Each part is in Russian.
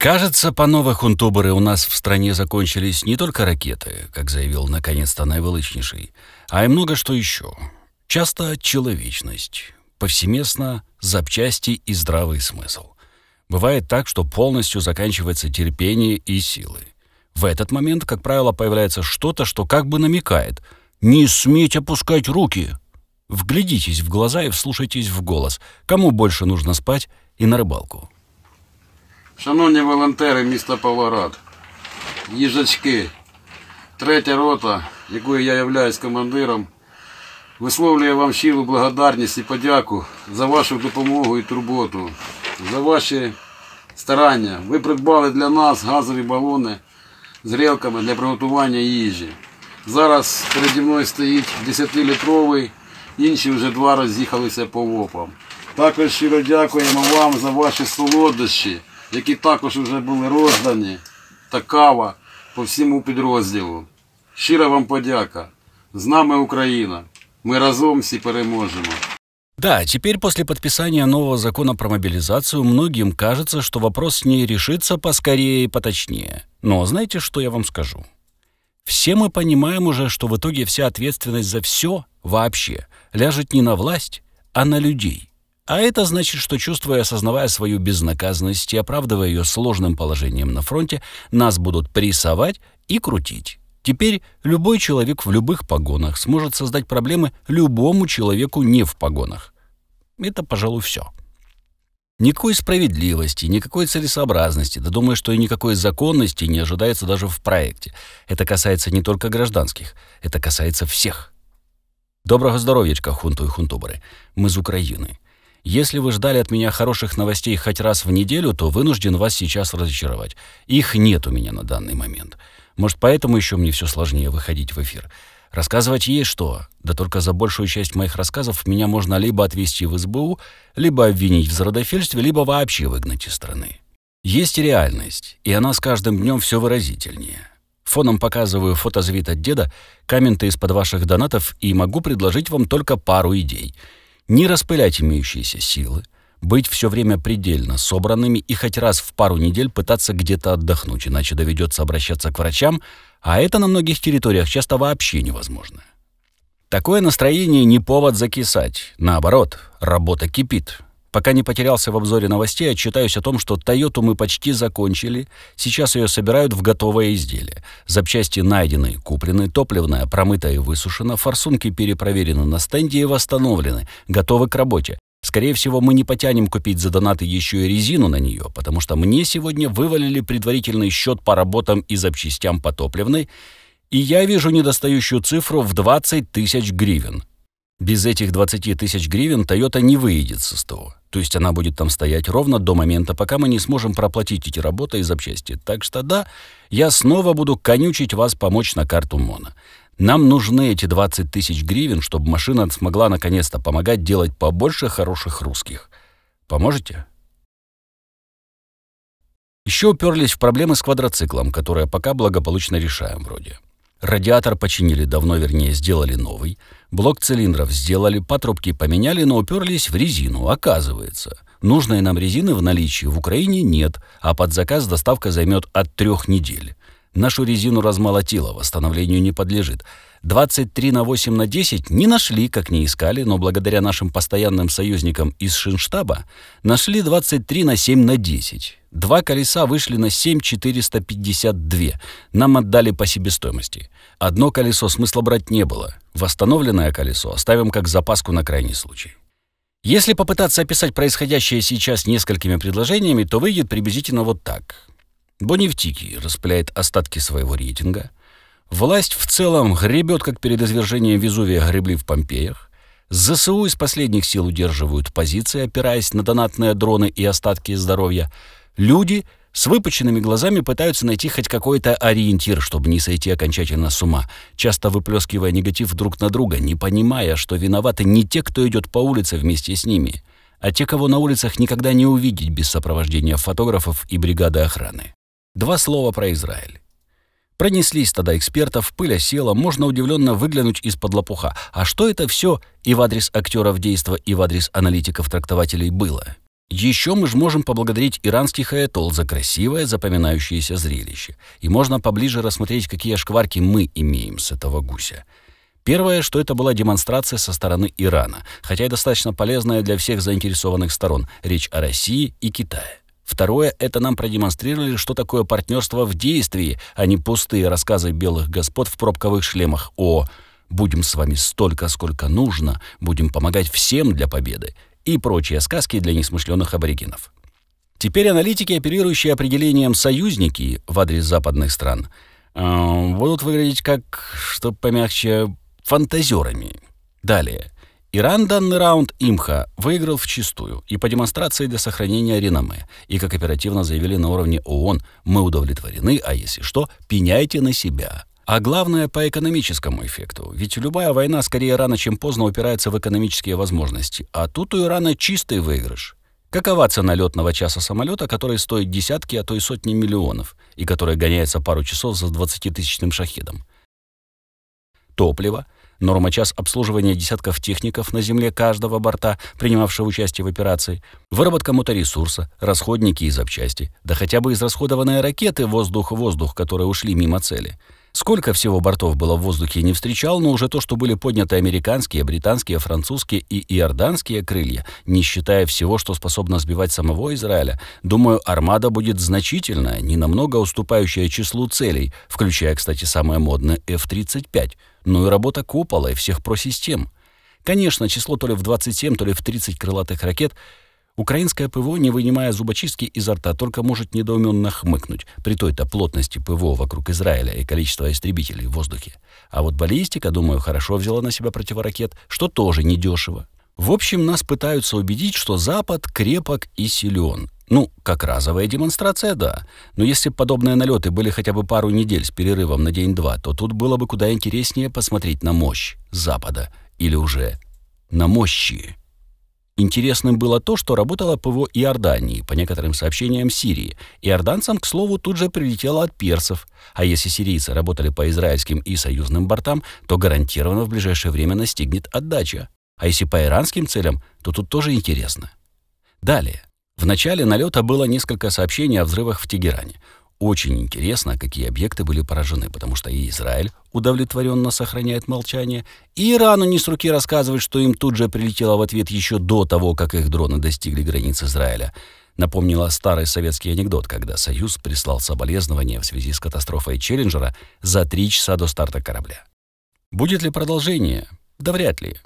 Кажется, по новых хунтуберы у нас в стране закончились не только ракеты, как заявил наконец-то наивеличнейший, а и много что еще. Часто человечность, повсеместно запчасти и здравый смысл. Бывает так, что полностью заканчивается терпение и силы. В этот момент, как правило, появляется что-то, что как бы намекает «Не сметь опускать руки!» Вглядитесь в глаза и вслушайтесь в голос, кому больше нужно спать и на рыбалку. Шановні волонтери міста Павлоград, їжачки, третя рота, якою я являюсь командиром, висловлює вам щиру благодарність і подяку за вашу допомогу і турботу, за ваші старання. Ви придбали для нас газові балони з грілками для приготування їжі. Зараз переді мною стоїть 10-літровий, інші вже два роз'їхалися по вопам. Також щиро дякуємо вам за ваші солодощі. які також вже були роздані та кава по всьому підрозділу. Щира вам подяка. З нами Україна. Ми разом всі переможемо. Да, теперь после подписания нового закона про мобилизацию многим кажется, что вопрос с ней решится поскорее и поточнее. Но знаете, что я вам скажу? Все мы понимаем уже, что в итоге вся ответственность за все вообще ляжет не на власть, а на людей. А это значит, что чувствуя и осознавая свою безнаказанность и оправдывая ее сложным положением на фронте, нас будут прессовать и крутить. Теперь любой человек в любых погонах сможет создать проблемы любому человеку не в погонах. Это, пожалуй, все. Никакой справедливости, никакой целесообразности, да думаю, что и никакой законности не ожидается даже в проекте. Это касается не только гражданских, это касается всех. Доброго здоровья, хунту и хунтубры. Мы из Украины. Если вы ждали от меня хороших новостей хоть раз в неделю, то вынужден вас сейчас разочаровать. Их нет у меня на данный момент. Может, поэтому еще мне все сложнее выходить в эфир. Рассказывать ей что, да только за большую часть моих рассказов меня можно либо отвезти в СБУ, либо обвинить в зародофельстве, либо вообще выгнать из страны. Есть реальность, и она с каждым днем все выразительнее. Фоном показываю фотозвит от деда, комменты из-под ваших донатов и могу предложить вам только пару идей — не распылять имеющиеся силы, быть все время предельно собранными и хоть раз в пару недель пытаться где-то отдохнуть, иначе доведется обращаться к врачам, а это на многих территориях часто вообще невозможно. Такое настроение не повод закисать, наоборот, работа кипит, Пока не потерялся в обзоре новостей, отчитаюсь о том, что Тойоту мы почти закончили. Сейчас ее собирают в готовое изделие. Запчасти найдены, куплены, топливная промыта и высушена, форсунки перепроверены на стенде и восстановлены, готовы к работе. Скорее всего, мы не потянем купить за донаты еще и резину на нее, потому что мне сегодня вывалили предварительный счет по работам и запчастям по топливной, и я вижу недостающую цифру в 20 тысяч гривен. Без этих 20 тысяч гривен Toyota не выйдет со СТО. То есть она будет там стоять ровно до момента, пока мы не сможем проплатить эти работы и запчасти. Так что да, я снова буду конючить вас помочь на карту МОНа. Нам нужны эти 20 тысяч гривен, чтобы машина смогла наконец-то помогать делать побольше хороших русских. Поможете? Еще уперлись в проблемы с квадроциклом, которые пока благополучно решаем вроде. Радиатор починили давно, вернее, сделали новый. Блок цилиндров сделали, патрубки поменяли, но уперлись в резину, оказывается. Нужной нам резины в наличии в Украине нет, а под заказ доставка займет от трех недель. Нашу резину размолотило, восстановлению не подлежит. 23 на 8 на 10 не нашли, как не искали, но благодаря нашим постоянным союзникам из Шинштаба нашли 23 на 7 на 10. Два колеса вышли на 7452. Нам отдали по себестоимости. Одно колесо смысла брать не было. Восстановленное колесо оставим как запаску на крайний случай. Если попытаться описать происходящее сейчас несколькими предложениями, то выйдет приблизительно вот так. Боневтики распыляет остатки своего рейтинга. Власть в целом гребет, как перед извержением Везувия гребли в Помпеях. ЗСУ из последних сил удерживают позиции, опираясь на донатные дроны и остатки здоровья. Люди с выпученными глазами пытаются найти хоть какой-то ориентир, чтобы не сойти окончательно с ума, часто выплескивая негатив друг на друга, не понимая, что виноваты не те, кто идет по улице вместе с ними, а те, кого на улицах никогда не увидеть без сопровождения фотографов и бригады охраны. Два слова про Израиль. Пронеслись тогда экспертов, пыль осела, можно удивленно выглянуть из-под лопуха. А что это все и в адрес актеров действа, и в адрес аналитиков-трактователей было? Еще мы же можем поблагодарить иранский аэтол за красивое запоминающееся зрелище. И можно поближе рассмотреть, какие шкварки мы имеем с этого гуся. Первое, что это была демонстрация со стороны Ирана, хотя и достаточно полезная для всех заинтересованных сторон. Речь о России и Китае. Второе — это нам продемонстрировали, что такое партнерство в действии, а не пустые рассказы белых господ в пробковых шлемах о «будем с вами столько, сколько нужно, будем помогать всем для победы» и прочие сказки для несмышленных аборигенов. Теперь аналитики, оперирующие определением «союзники» в адрес западных стран, а, будут выглядеть как, что помягче, фантазерами. Далее — Иран данный раунд имха выиграл в чистую и по демонстрации для сохранения реноме. И, как оперативно заявили на уровне ООН, мы удовлетворены, а если что, пеняйте на себя. А главное, по экономическому эффекту. Ведь любая война скорее рано, чем поздно упирается в экономические возможности. А тут у Ирана чистый выигрыш. Какова цена летного часа самолета, который стоит десятки, а то и сотни миллионов, и который гоняется пару часов за 20-тысячным шахедом? Топливо – норма час обслуживания десятков техников на земле каждого борта, принимавшего участие в операции, выработка моторесурса, расходники и запчасти, да хотя бы израсходованные ракеты воздух-воздух, которые ушли мимо цели — Сколько всего бортов было в воздухе, не встречал, но уже то, что были подняты американские, британские, французские и иорданские крылья, не считая всего, что способно сбивать самого Израиля, думаю, армада будет значительная, не намного уступающая числу целей, включая, кстати, самое модное F-35, ну и работа купола и всех про систем. Конечно, число то ли в 27, то ли в 30 крылатых ракет — Украинское ПВО, не вынимая зубочистки изо рта, только может недоуменно хмыкнуть при той-то плотности ПВО вокруг Израиля и количества истребителей в воздухе. А вот баллистика, думаю, хорошо взяла на себя противоракет, что тоже недешево. В общем, нас пытаются убедить, что Запад крепок и силен. Ну, как разовая демонстрация, да. Но если подобные налеты были хотя бы пару недель с перерывом на день-два, то тут было бы куда интереснее посмотреть на мощь Запада. Или уже на мощи. Интересным было то, что работала ПВО Иордании, по некоторым сообщениям Сирии. Иорданцам, к слову, тут же прилетело от персов. А если сирийцы работали по израильским и союзным бортам, то гарантированно в ближайшее время настигнет отдача. А если по иранским целям, то тут тоже интересно. Далее. В начале налета было несколько сообщений о взрывах в Тегеране. Очень интересно, какие объекты были поражены, потому что и Израиль удовлетворенно сохраняет молчание, и Ирану не с руки рассказывать, что им тут же прилетело в ответ еще до того, как их дроны достигли границ Израиля. Напомнила старый советский анекдот, когда Союз прислал соболезнования в связи с катастрофой Челленджера за три часа до старта корабля. Будет ли продолжение? Да вряд ли.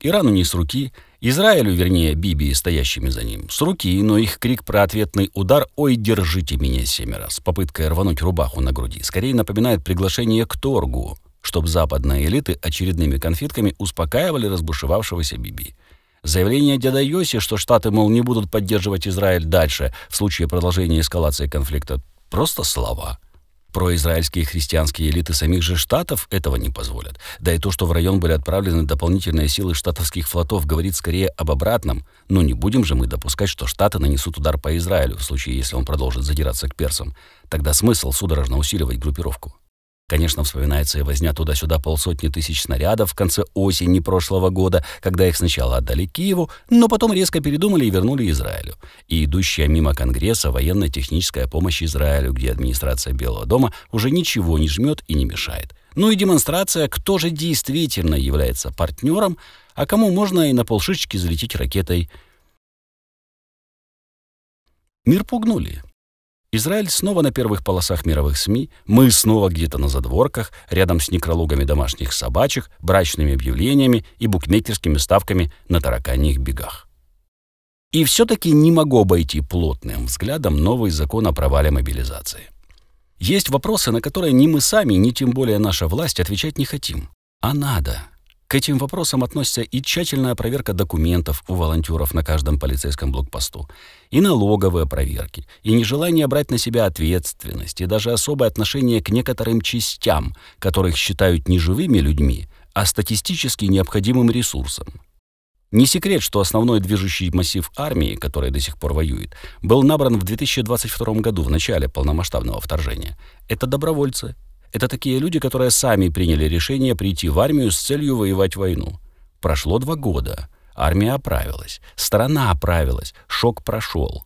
Ирану не с руки — Израилю, вернее, Биби стоящими за ним, с руки, но их крик про ответный удар «Ой, держите меня семеро!» с попыткой рвануть рубаху на груди скорее напоминает приглашение к торгу, чтобы западные элиты очередными конфетками успокаивали разбушевавшегося Биби. Заявление дяда Йоси, что Штаты, мол, не будут поддерживать Израиль дальше в случае продолжения эскалации конфликта, просто слова – Произраильские христианские элиты самих же штатов этого не позволят. Да и то, что в район были отправлены дополнительные силы штатовских флотов, говорит скорее об обратном. Но не будем же мы допускать, что штаты нанесут удар по Израилю в случае, если он продолжит задираться к персам. Тогда смысл судорожно усиливать группировку. Конечно, вспоминается и возня туда-сюда полсотни тысяч снарядов в конце осени прошлого года, когда их сначала отдали Киеву, но потом резко передумали и вернули Израилю. И идущая мимо Конгресса военно-техническая помощь Израилю, где администрация Белого дома уже ничего не жмет и не мешает. Ну и демонстрация, кто же действительно является партнером, а кому можно и на полшишечки залететь ракетой. Мир пугнули. Израиль снова на первых полосах мировых СМИ, мы снова где-то на задворках, рядом с некрологами домашних собачек, брачными объявлениями и букмекерскими ставками на тараканьих бегах. И все-таки не могу обойти плотным взглядом новый закон о провале мобилизации. Есть вопросы, на которые ни мы сами, ни тем более наша власть отвечать не хотим. А надо. К этим вопросам относится и тщательная проверка документов у волонтеров на каждом полицейском блокпосту, и налоговые проверки, и нежелание брать на себя ответственность, и даже особое отношение к некоторым частям, которых считают не живыми людьми, а статистически необходимым ресурсом. Не секрет, что основной движущий массив армии, которая до сих пор воюет, был набран в 2022 году в начале полномасштабного вторжения. Это добровольцы это такие люди, которые сами приняли решение прийти в армию с целью воевать войну. Прошло два года. Армия оправилась. Страна оправилась. Шок прошел.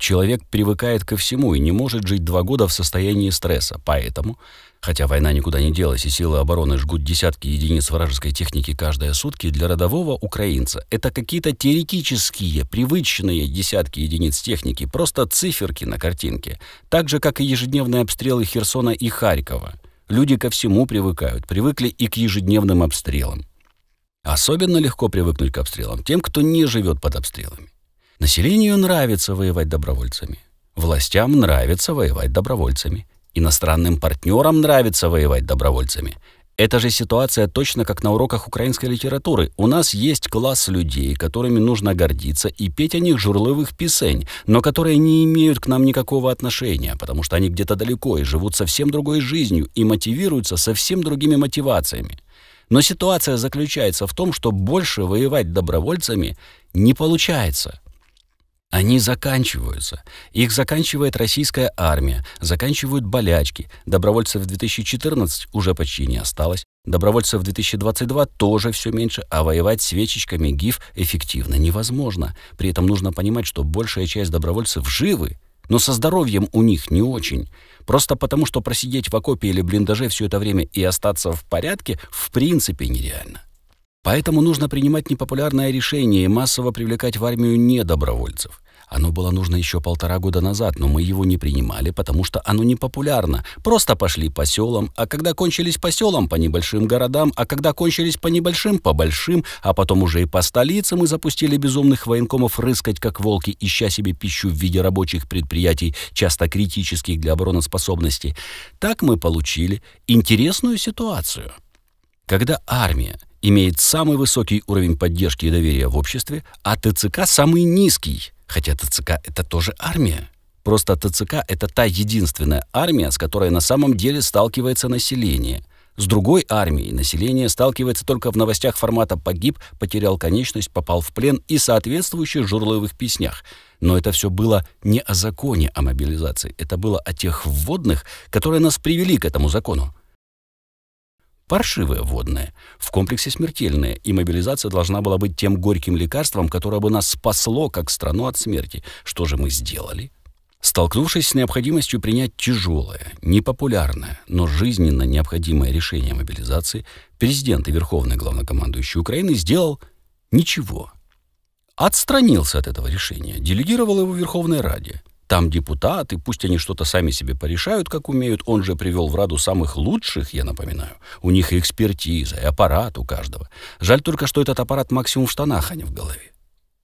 Человек привыкает ко всему и не может жить два года в состоянии стресса. Поэтому, хотя война никуда не делась и силы обороны жгут десятки единиц вражеской техники каждые сутки, для родового украинца это какие-то теоретические, привычные десятки единиц техники, просто циферки на картинке. Так же, как и ежедневные обстрелы Херсона и Харькова. Люди ко всему привыкают, привыкли и к ежедневным обстрелам. Особенно легко привыкнуть к обстрелам тем, кто не живет под обстрелами. Населению нравится воевать добровольцами. Властям нравится воевать добровольцами. Иностранным партнерам нравится воевать добровольцами. Это же ситуация точно как на уроках украинской литературы. У нас есть класс людей, которыми нужно гордиться и петь о них журловых песень, но которые не имеют к нам никакого отношения, потому что они где-то далеко и живут совсем другой жизнью и мотивируются совсем другими мотивациями. Но ситуация заключается в том, что больше воевать добровольцами не получается. Они заканчиваются. Их заканчивает российская армия, заканчивают болячки. Добровольцев в 2014 уже почти не осталось. Добровольцев в 2022 тоже все меньше, а воевать свечечками ГИФ эффективно невозможно. При этом нужно понимать, что большая часть добровольцев живы, но со здоровьем у них не очень. Просто потому, что просидеть в окопе или блиндаже все это время и остаться в порядке в принципе нереально. Поэтому нужно принимать непопулярное решение и массово привлекать в армию недобровольцев. Оно было нужно еще полтора года назад, но мы его не принимали, потому что оно непопулярно. Просто пошли по селам, а когда кончились по селам, по небольшим городам, а когда кончились по небольшим, по большим, а потом уже и по столицам мы запустили безумных военкомов рыскать, как волки, ища себе пищу в виде рабочих предприятий, часто критических для обороноспособности. Так мы получили интересную ситуацию. Когда армия имеет самый высокий уровень поддержки и доверия в обществе, а ТЦК самый низкий, хотя ТЦК это тоже армия. Просто ТЦК – это та единственная армия, с которой на самом деле сталкивается население. С другой армией население сталкивается только в новостях формата «погиб», «потерял конечность», «попал в плен» и соответствующих журловых песнях. Но это все было не о законе о мобилизации, это было о тех вводных, которые нас привели к этому закону паршивая водная, в комплексе смертельная, и мобилизация должна была быть тем горьким лекарством, которое бы нас спасло как страну от смерти. Что же мы сделали? Столкнувшись с необходимостью принять тяжелое, непопулярное, но жизненно необходимое решение мобилизации, президент и верховный главнокомандующий Украины сделал ничего. Отстранился от этого решения, делегировал его Верховной Раде. Там депутаты, пусть они что-то сами себе порешают, как умеют. Он же привел в Раду самых лучших, я напоминаю. У них экспертиза, и аппарат у каждого. Жаль только, что этот аппарат максимум в штанах, а не в голове.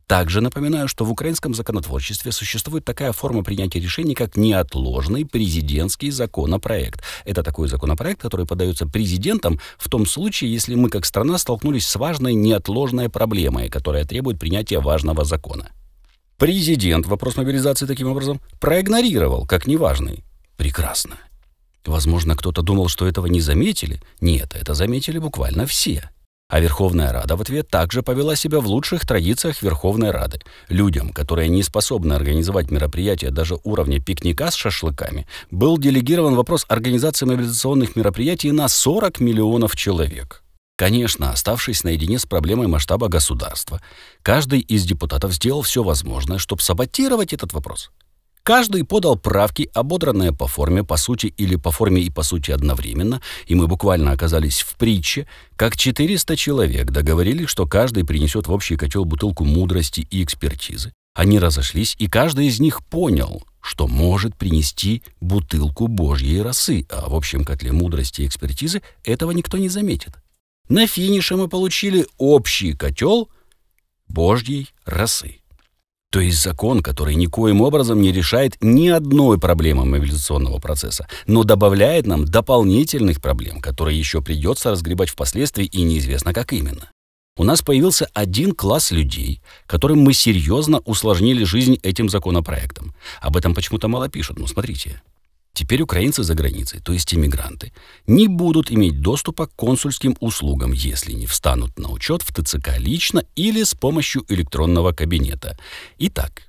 Также напоминаю, что в украинском законотворчестве существует такая форма принятия решений, как неотложный президентский законопроект. Это такой законопроект, который подается президентом в том случае, если мы как страна столкнулись с важной неотложной проблемой, которая требует принятия важного закона. Президент вопрос мобилизации таким образом проигнорировал, как неважный. Прекрасно. Возможно, кто-то думал, что этого не заметили. Нет, это заметили буквально все. А Верховная Рада в ответ также повела себя в лучших традициях Верховной Рады. Людям, которые не способны организовать мероприятия даже уровня пикника с шашлыками, был делегирован вопрос организации мобилизационных мероприятий на 40 миллионов человек. Конечно, оставшись наедине с проблемой масштаба государства, каждый из депутатов сделал все возможное, чтобы саботировать этот вопрос. Каждый подал правки, ободранные по форме, по сути или по форме и по сути одновременно, и мы буквально оказались в притче, как 400 человек договорились, что каждый принесет в общий котел бутылку мудрости и экспертизы. Они разошлись, и каждый из них понял, что может принести бутылку божьей росы, а в общем котле мудрости и экспертизы этого никто не заметит. На финише мы получили общий котел божьей росы. То есть закон, который никоим образом не решает ни одной проблемы эволюционного процесса, но добавляет нам дополнительных проблем, которые еще придется разгребать впоследствии и неизвестно как именно. У нас появился один класс людей, которым мы серьезно усложнили жизнь этим законопроектом. Об этом почему-то мало пишут, но ну, смотрите. Теперь украинцы за границей, то есть иммигранты, не будут иметь доступа к консульским услугам, если не встанут на учет в ТЦК лично или с помощью электронного кабинета. Итак,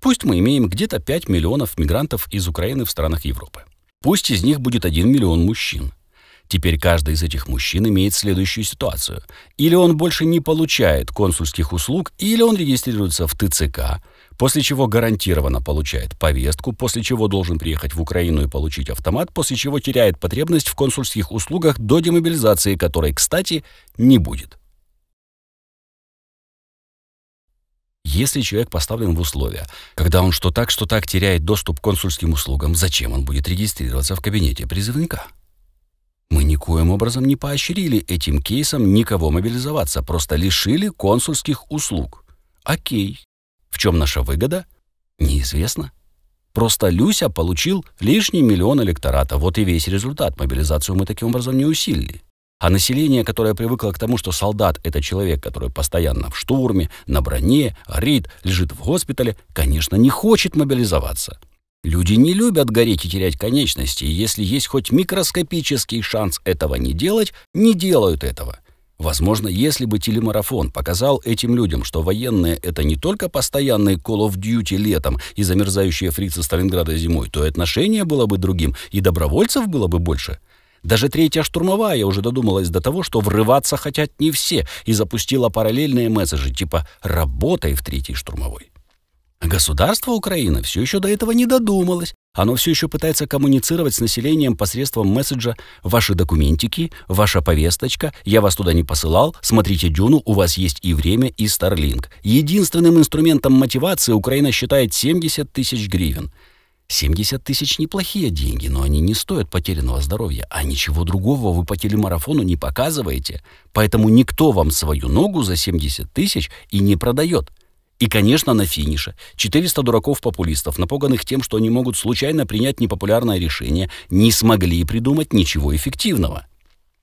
пусть мы имеем где-то 5 миллионов мигрантов из Украины в странах Европы. Пусть из них будет 1 миллион мужчин. Теперь каждый из этих мужчин имеет следующую ситуацию. Или он больше не получает консульских услуг, или он регистрируется в ТЦК – после чего гарантированно получает повестку, после чего должен приехать в Украину и получить автомат, после чего теряет потребность в консульских услугах до демобилизации, которой, кстати, не будет. Если человек поставлен в условия, когда он что так, что так теряет доступ к консульским услугам, зачем он будет регистрироваться в кабинете призывника? Мы никоим образом не поощрили этим кейсом никого мобилизоваться, просто лишили консульских услуг. Окей, в чем наша выгода? Неизвестно. Просто Люся получил лишний миллион электората. Вот и весь результат. Мобилизацию мы таким образом не усилили. А население, которое привыкло к тому, что солдат – это человек, который постоянно в штурме, на броне, горит, лежит в госпитале, конечно, не хочет мобилизоваться. Люди не любят гореть и терять конечности, и если есть хоть микроскопический шанс этого не делать, не делают этого. Возможно, если бы телемарафон показал этим людям, что военные — это не только постоянные Call of Duty летом и замерзающие фрицы Сталинграда зимой, то и отношение было бы другим, и добровольцев было бы больше. Даже третья штурмовая уже додумалась до того, что врываться хотят не все, и запустила параллельные месседжи типа «работай в третьей штурмовой». А государство Украины все еще до этого не додумалось. Оно все еще пытается коммуницировать с населением посредством месседжа «Ваши документики», «Ваша повесточка», «Я вас туда не посылал», «Смотрите Дюну», «У вас есть и время, и Старлинг». Единственным инструментом мотивации Украина считает 70 тысяч гривен. 70 тысяч – неплохие деньги, но они не стоят потерянного здоровья, а ничего другого вы по телемарафону не показываете, поэтому никто вам свою ногу за 70 тысяч и не продает – и, конечно, на финише. 400 дураков-популистов, напуганных тем, что они могут случайно принять непопулярное решение, не смогли придумать ничего эффективного.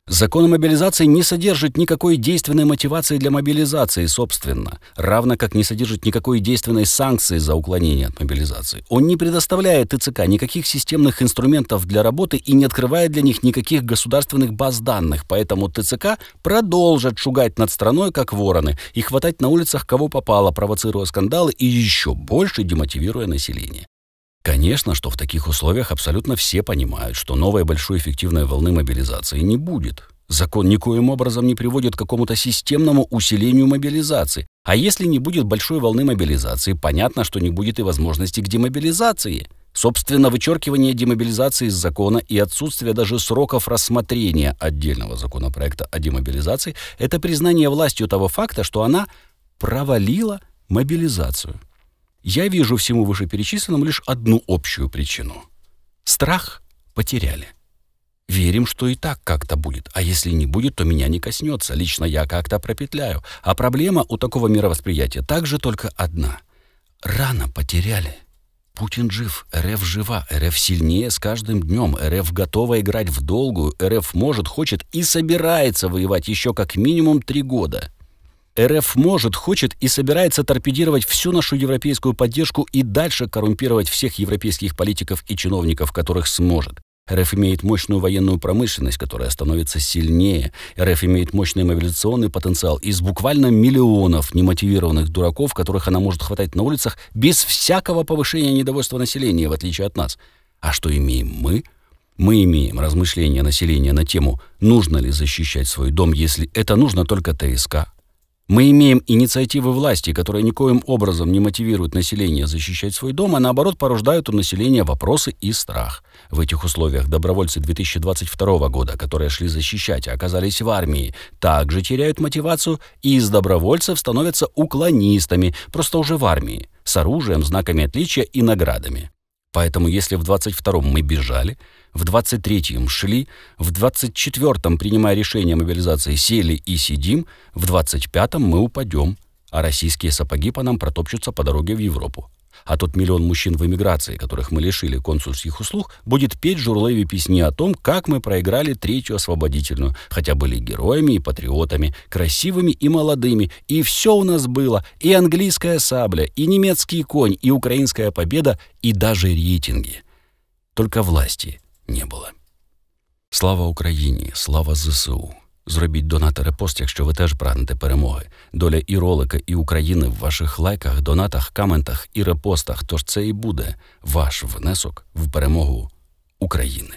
Закон о мобилизации не содержит никакой действенной мотивации для мобилизации, собственно, равно как не содержит никакой действенной санкции за уклонение от мобилизации. Он не предоставляет ТЦК никаких системных инструментов для работы и не открывает для них никаких государственных баз данных, поэтому ТЦК продолжат шугать над страной, как вороны, и хватать на улицах кого попало, провоцируя скандалы и еще больше демотивируя население. Конечно, что в таких условиях абсолютно все понимают, что новой большой эффективной волны мобилизации не будет. Закон никоим образом не приводит к какому-то системному усилению мобилизации. А если не будет большой волны мобилизации, понятно, что не будет и возможности к демобилизации. Собственно, вычеркивание демобилизации из закона и отсутствие даже сроков рассмотрения отдельного законопроекта о демобилизации – это признание властью того факта, что она провалила мобилизацию я вижу всему вышеперечисленному лишь одну общую причину. Страх потеряли. Верим, что и так как-то будет, а если не будет, то меня не коснется, лично я как-то пропетляю. А проблема у такого мировосприятия также только одна. Рано потеряли. Путин жив, РФ жива, РФ сильнее с каждым днем, РФ готова играть в долгую, РФ может, хочет и собирается воевать еще как минимум три года. РФ может, хочет и собирается торпедировать всю нашу европейскую поддержку и дальше коррумпировать всех европейских политиков и чиновников, которых сможет. РФ имеет мощную военную промышленность, которая становится сильнее. РФ имеет мощный мобилизационный потенциал из буквально миллионов немотивированных дураков, которых она может хватать на улицах без всякого повышения недовольства населения, в отличие от нас. А что имеем мы? Мы имеем размышления населения на тему, нужно ли защищать свой дом, если это нужно только ТСК, мы имеем инициативы власти, которые никоим образом не мотивируют население защищать свой дом, а наоборот порождают у населения вопросы и страх. В этих условиях добровольцы 2022 года, которые шли защищать, оказались в армии, также теряют мотивацию и из добровольцев становятся уклонистами, просто уже в армии, с оружием, знаками отличия и наградами. Поэтому если в 22-м мы бежали, в 23-м шли, в 24-м, принимая решение о мобилизации, сели и сидим, в 25-м мы упадем, а российские сапоги по нам протопчутся по дороге в Европу. А тот миллион мужчин в эмиграции, которых мы лишили консульских услуг, будет петь журлеве песни о том, как мы проиграли Третью Освободительную, хотя были героями и патриотами, красивыми и молодыми, и все у нас было, и английская сабля, и немецкий конь, и украинская победа, и даже рейтинги. Только власти не було. Слава Україні! Слава ЗСУ! Зробіть донати репост, якщо ви теж прагнете перемоги. Доля і ролика, і України в ваших лайках, донатах, каментах і репостах. Тож це і буде ваш внесок в перемогу України.